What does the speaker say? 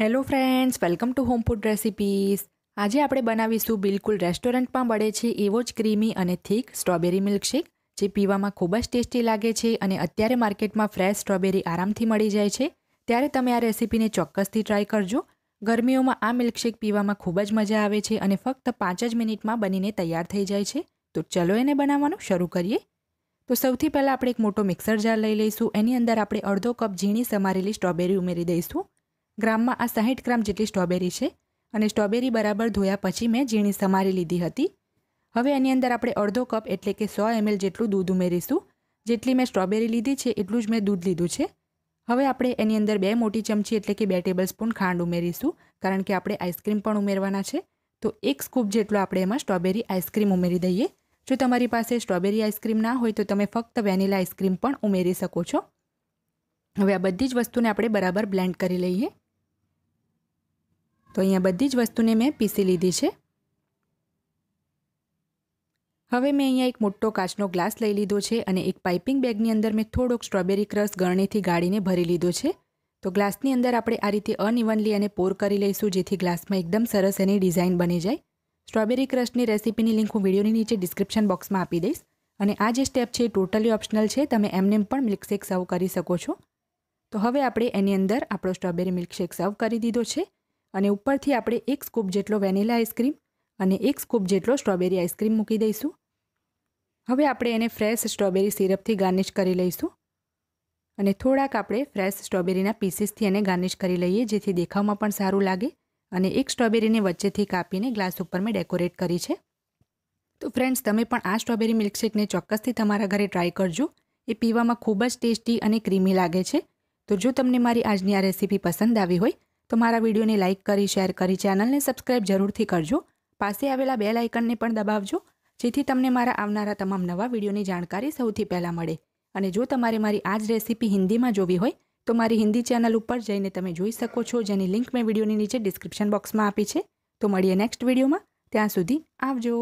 hello friends welcome to home food recipes આજે આપણે બનાવીશું બિલકુલ રેસ્ટોરન્ટમાં મળે છે એવો જ ક્રીમી અને થીક સ્ટ્રોબેરી મિલ્કશેક જે પીવામાં ખૂબ જ ટેસ્ટી લાગે છે અને અત્યારે માર્કેટમાં ફ્રેશ સ્ટ્રોબેરી આરામથી મળી જાય છે ત્યારે તમે આ રેસીપીને ચોક્કસથી ટ્રાય કરજો ગરમીઓમાં આ મિલ્કશેક પીવામાં ખૂબ જ મજા આવે છે અને ફક્ત પાંચ જ મિનિટમાં બનીને તૈયાર થઈ જાય છે તો ચલો એને બનાવવાનું શરૂ કરીએ તો સૌથી પહેલાં આપણે એક મોટો મિક્સર જાર લઈ લઈશું એની અંદર આપણે અડધો કપ ઝીણી સમારેલી સ્ટ્રોબેરી ઉમેરી દઈશું ગ્રામમાં આ સાહીઠ ગ્રામ જેટલી સ્ટ્રોબેરી છે અને સ્ટ્રોબેરી બરાબર ધોયા પછી મેં ઝીણી સમારી લીધી હતી હવે એની અંદર આપણે અડધો કપ એટલે કે સો એમએલ જેટલું દૂધ ઉમેરીશું જેટલી મેં સ્ટ્રોબેરી લીધી છે એટલું જ મેં દૂધ લીધું છે હવે આપણે એની અંદર બે મોટી ચમચી એટલે કે બે ટેબલ સ્પૂન ખાંડ ઉમેરીશું કારણ કે આપણે આઈસ્ક્રીમ પણ ઉમેરવાના છે તો એક સ્કૂપ જેટલો આપણે એમાં સ્ટ્રોબેરી આઈસ્ક્રીમ ઉમેરી દઈએ જો તમારી પાસે સ્ટ્રોબેરી આઈસ્ક્રીમ ના હોય તો તમે ફક્ત વેનિલા આઈસ્ક્રીમ પણ ઉમેરી શકો છો હવે આ બધી જ વસ્તુને આપણે બરાબર બ્લેન્ડ કરી લઈએ તો અહીંયા બધી જ વસ્તુને મેં પીસી લીધી છે હવે મેં અહીંયા એક મોટો કાચનો ગ્લાસ લઈ લીધો છે અને એક પાઇપિંગ બેગની અંદર મેં થોડોક સ્ટ્રોબેરી ક્રસ ગળણીથી ગાળીને ભરી લીધો છે તો ગ્લાસની અંદર આપણે આ રીતે અનઇવનલી અને પોર કરી લઈશું જેથી ગ્લાસમાં એકદમ સરસ એની ડિઝાઇન બની જાય સ્ટ્રોબેરી ક્રશની રેસીપીની લિંક હું વિડીયોની નીચે ડિસ્ક્રિપ્શન બોક્સમાં આપી દઈશ અને આ જે સ્ટેપ છે એ ટોટલી ઓપ્શનલ છે તમે એમને પણ મિલ્કશેક સર્વ કરી શકો છો તો હવે આપણે એની અંદર આપણો સ્ટ્રોબેરી મિલ્કશેક સર્વ કરી દીધો છે અને ઉપરથી આપણે એક સ્કૂપ જેટલો વેનીલા આઈસ્ક્રીમ અને એક સ્કૂપ જેટલો સ્ટ્રોબેરી આઈસ્ક્રીમ મૂકી દઈશું હવે આપણે એને ફ્રેશ સ્ટ્રોબેરી સિરપથી ગાર્નિશ કરી લઈશું અને થોડાક આપણે ફ્રેશ સ્ટ્રોબેરીના પીસીસથી એને ગાર્નિશ કરી લઈએ જેથી દેખાવમાં પણ સારું લાગે અને એક સ્ટ્રોબેરીને વચ્ચેથી કાપીને ગ્લાસ ઉપર મેં ડેકોરેટ કરી છે તો ફ્રેન્ડ્સ તમે પણ આ સ્ટ્રોબેરી મિલ્કશેકને ચોક્કસથી તમારા ઘરે ટ્રાય કરજો એ પીવામાં ખૂબ જ ટેસ્ટી અને ક્રીમી લાગે છે તો જો તમને મારી આજની આ રેસીપી પસંદ આવી હોય તો મારા વિડીયોને લાઇક કરી શેર કરી ચેનલને સબસ્ક્રાઇબ જરૂરથી કરજો પાસે આવેલા બેલ આઇકનને પણ દબાવજો જેથી તમને મારા આવનારા તમામ નવા વિડીયોની જાણકારી સૌથી પહેલાં મળે અને જો તમારે મારી આ જ રેસીપી હિન્દીમાં જોવી હોય તો મારી હિન્દી ચેનલ ઉપર જઈને તમે જોઈ શકો છો જેની લિંક મેં વિડીયોની નીચે ડિસ્ક્રિપ્શન બોક્સમાં આપી છે તો મળીએ નેક્સ્ટ વિડીયોમાં ત્યાં સુધી આવજો